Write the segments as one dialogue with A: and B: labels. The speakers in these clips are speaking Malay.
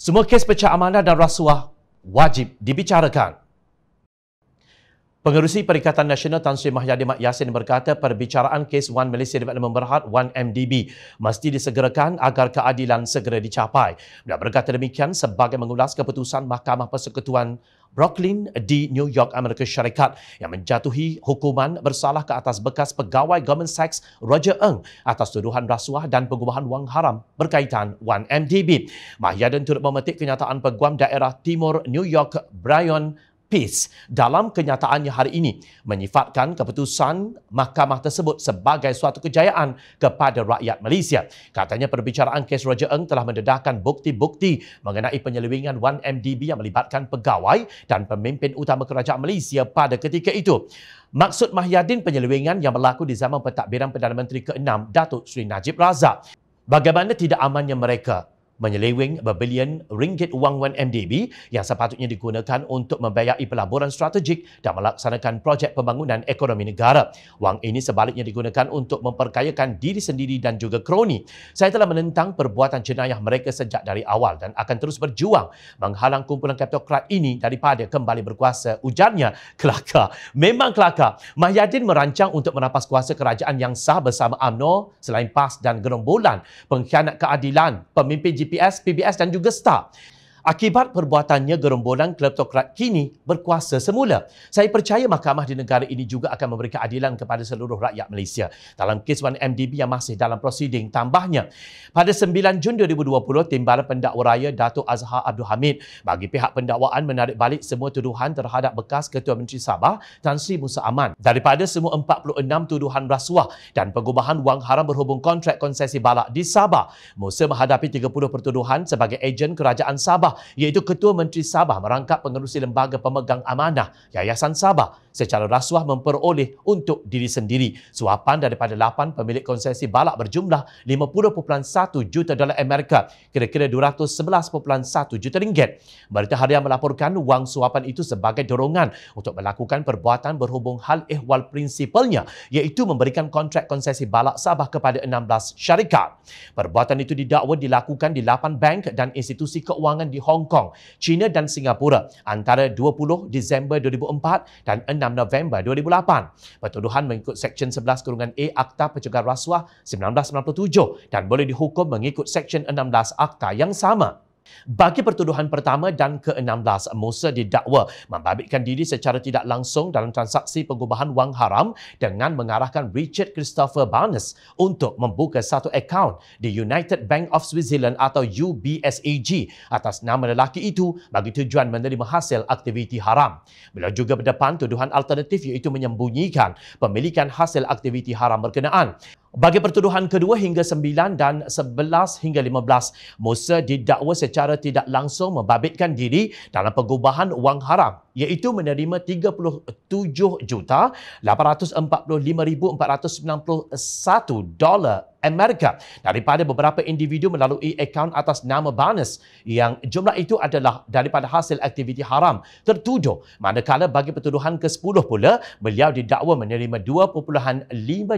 A: semua kes pecah amanah dan rasuah wajib dibicarakan. Pengerusi Perikatan Nasional Tan Sri Mahyadi Mak Yassin berkata perbicaraan kes One Malaysia Development Berhad 1MDB mesti disegerakan agar keadilan segera dicapai. Beliau berkata demikian sebagai mengulas keputusan Mahkamah Persekutuan Brooklyn di New York Amerika Syarikat yang menjatuhi hukuman bersalah ke atas bekas pegawai Goldman Sachs Roger Ng atas tuduhan rasuah dan pengubahan wang haram berkaitan 1MDB. Mahyadin turut memetik kenyataan peguam daerah timur New York Brian Peace dalam kenyataannya hari ini menyifatkan keputusan mahkamah tersebut sebagai suatu kejayaan kepada rakyat Malaysia. Katanya perbicaraan kes Roger Ng telah mendedahkan bukti-bukti mengenai penyelewengan 1MDB yang melibatkan pegawai dan pemimpin utama kerajaan Malaysia pada ketika itu. Maksud Mahyadin penyelewengan yang berlaku di zaman pentadbiran Perdana Menteri ke-6 Datuk Seri Najib Razak. Bagaimana tidak amannya mereka? menyeleweng berbilion ringgit wang 1 MDB yang sepatutnya digunakan untuk membayar pelaburan strategik dan melaksanakan projek pembangunan ekonomi negara. Wang ini sebaliknya digunakan untuk memperkayakan diri sendiri dan juga kroni. Saya telah menentang perbuatan jenayah mereka sejak dari awal dan akan terus berjuang menghalang kumpulan kapitokrat ini daripada kembali berkuasa ujarnya kelakar. Memang kelakar. Mahyadin merancang untuk menapas kuasa kerajaan yang sah bersama UMNO selain PAS dan gerombolan pengkhianat keadilan pemimpin GP BPS, PBS dan juga STAR. Akibat perbuatannya, gerombolan kleptokrat kini berkuasa semula. Saya percaya mahkamah di negara ini juga akan memberi keadilan kepada seluruh rakyat Malaysia dalam kes 1MDB yang masih dalam prosiding tambahnya. Pada 9 Jun 2020, Timbalan Pendakwa Raya Datuk Azhar Abdul Hamid bagi pihak pendakwaan menarik balik semua tuduhan terhadap bekas Ketua Menteri Sabah Tan Sri Musa Aman daripada semua 46 tuduhan rasuah dan pengubahan wang haram berhubung kontrak konsesi balak di Sabah. Musa menghadapi 30 pertuduhan sebagai ejen kerajaan Sabah Sabah iaitu Ketua Menteri Sabah merangkap pengerusi lembaga pemegang amanah Yayasan Sabah secara rasuah memperoleh untuk diri sendiri. Suapan daripada 8 pemilik konsesi balak berjumlah 50.1 juta dolar Amerika, kira-kira 211.1 juta ringgit. Berita harian melaporkan wang suapan itu sebagai dorongan untuk melakukan perbuatan berhubung hal ehwal prinsipalnya iaitu memberikan kontrak konsesi balak Sabah kepada 16 syarikat. Perbuatan itu didakwa dilakukan di 8 bank dan institusi keuangan di Hong Kong, China dan Singapura antara 20 Disember 2004 dan 6 November 2008. Pertuduhan mengikut Seksyen 11 Kurungan A Akta Pencegahan Rasuah 1997 dan boleh dihukum mengikut Seksyen 16 Akta yang sama. Bagi pertuduhan pertama dan ke-16, Musa didakwa membabitkan diri secara tidak langsung dalam transaksi pengubahan wang haram dengan mengarahkan Richard Christopher Barnes untuk membuka satu akaun di United Bank of Switzerland atau UBS AG atas nama lelaki itu bagi tujuan menerima hasil aktiviti haram. Beliau juga berdepan tuduhan alternatif iaitu menyembunyikan pemilikan hasil aktiviti haram berkenaan. Bagi pertuduhan kedua hingga sembilan dan sebelas hingga lima belas, Musa didakwa secara tidak langsung membabitkan diri dalam pengubahan wang haram iaitu menerima 37 juta 845491 dolar Amerika daripada beberapa individu melalui akaun atas nama Barnes yang jumlah itu adalah daripada hasil aktiviti haram tertuduh manakala bagi pertuduhan ke-10 pula beliau didakwa menerima 2.5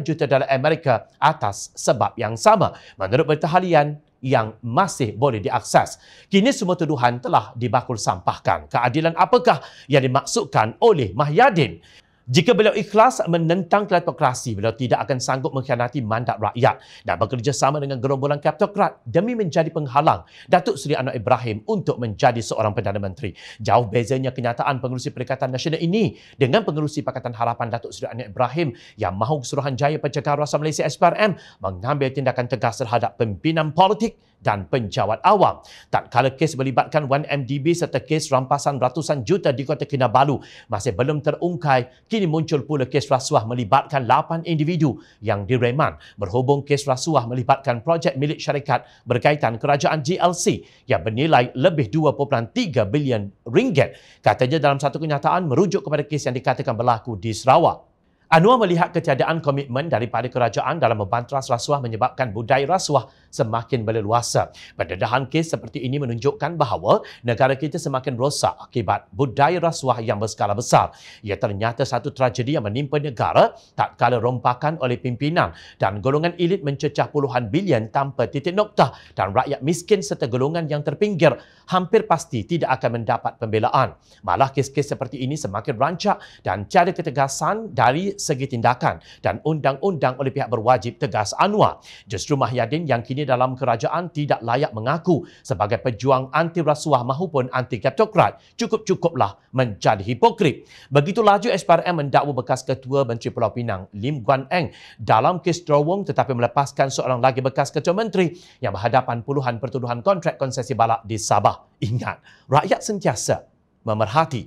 A: juta dolar Amerika atas sebab yang sama menurut berita harian yang masih boleh diakses. Kini semua tuduhan telah dibakul sampahkan. Keadilan apakah yang dimaksudkan oleh Mahyadin? Jika beliau ikhlas menentang kleptokrasi, beliau tidak akan sanggup mengkhianati mandat rakyat dan bekerjasama dengan gerombolan kleptokrat demi menjadi penghalang Datuk Seri Anwar Ibrahim untuk menjadi seorang Perdana Menteri. Jauh bezanya kenyataan pengurusi Perikatan Nasional ini dengan pengurusi Pakatan Harapan Datuk Seri Anwar Ibrahim yang mahu Suruhanjaya Pencegahan Rasa Malaysia SPRM mengambil tindakan tegas terhadap pimpinan politik dan penjawat awam. Tak kala kes melibatkan 1MDB serta kes rampasan ratusan juta di Kota Kinabalu masih belum terungkai, kini muncul pula kes rasuah melibatkan 8 individu yang direman berhubung kes rasuah melibatkan projek milik syarikat berkaitan kerajaan GLC yang bernilai lebih 2.3 bilion ringgit. Katanya dalam satu kenyataan merujuk kepada kes yang dikatakan berlaku di Sarawak. Anwar melihat ketiadaan komitmen daripada kerajaan dalam membantras rasuah menyebabkan budaya rasuah semakin berleluasa. Pendedahan kes seperti ini menunjukkan bahawa negara kita semakin rosak akibat budaya rasuah yang berskala besar. Ia ternyata satu tragedi yang menimpa negara tak kala rompakan oleh pimpinan dan golongan elit mencecah puluhan bilion tanpa titik noktah dan rakyat miskin serta golongan yang terpinggir hampir pasti tidak akan mendapat pembelaan. Malah kes-kes seperti ini semakin rancak dan tiada ketegasan dari segi tindakan dan undang-undang oleh pihak berwajib tegas Anwar. Justru Mahyadin yang kini dalam kerajaan tidak layak mengaku sebagai pejuang anti rasuah mahupun anti kleptokrat. Cukup-cukuplah menjadi hipokrit. Begitu laju SPRM mendakwa bekas ketua Menteri Pulau Pinang Lim Guan Eng dalam kes Drawong tetapi melepaskan seorang lagi bekas ketua menteri yang berhadapan puluhan pertuduhan kontrak konsesi balak di Sabah. Ingat, rakyat sentiasa memerhati.